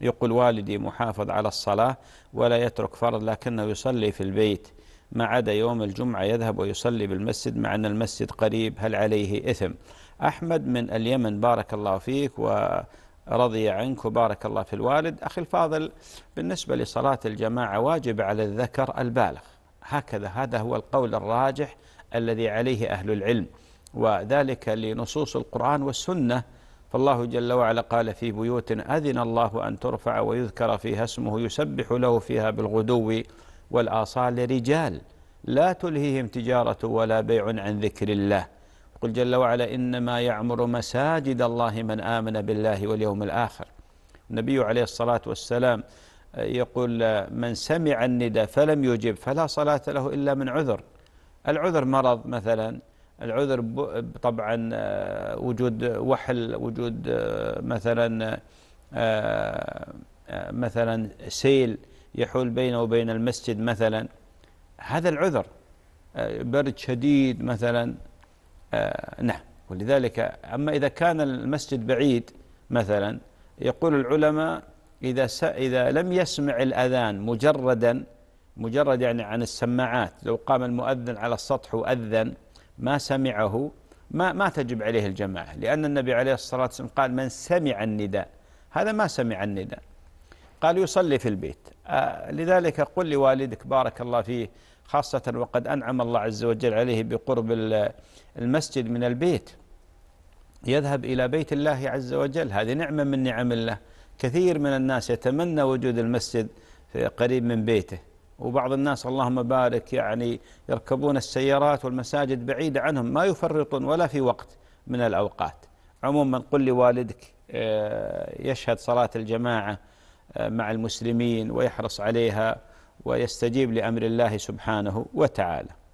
يقول والدي محافظ على الصلاة ولا يترك فرض لكنه يصلي في البيت ما عدا يوم الجمعة يذهب ويصلي بالمسجد مع أن المسجد قريب هل عليه إثم أحمد من اليمن بارك الله فيك ورضي عنك وبارك الله في الوالد أخي الفاضل بالنسبة لصلاة الجماعة واجب على الذكر البالغ هكذا هذا هو القول الراجح الذي عليه أهل العلم وذلك لنصوص القرآن والسنة فالله جل وعلا قال في بيوت أذن الله أن ترفع ويذكر فيها اسمه يسبح له فيها بالغدو والآصال رجال لا تلهيهم تجارة ولا بيع عن ذكر الله قل جل وعلا إنما يعمر مساجد الله من آمن بالله واليوم الآخر النبي عليه الصلاة والسلام يقول من سمع الندى فلم يجب فلا صلاة له إلا من عذر العذر مرض مثلا العذر طبعا آه، وجود وحل وجود آه، مثلا آه، مثلا سيل يحول بينه وبين المسجد مثلا هذا العذر برد شديد مثلا نعم ولذلك أما إذا كان المسجد بعيد مثلا يقول العلماء إذا إذا لم يسمع الأذان مجردا مجرد يعني عن السماعات لو قام المؤذن على السطح وأذن ما سمعه ما ما تجب عليه الجماعة لأن النبي عليه الصلاة والسلام قال من سمع النداء هذا ما سمع النداء قال يصلي في البيت آه، لذلك قل لوالدك بارك الله فيه خاصة وقد أنعم الله عز وجل عليه بقرب المسجد من البيت يذهب إلى بيت الله عز وجل هذه نعمة من نعم الله كثير من الناس يتمنى وجود المسجد قريب من بيته وبعض الناس اللهم بارك يعني يركبون السيارات والمساجد بعيدة عنهم ما يفرطون ولا في وقت من الأوقات عموما قل لوالدك آه، يشهد صلاة الجماعة آه، مع المسلمين ويحرص عليها ويستجيب لأمر الله سبحانه وتعالى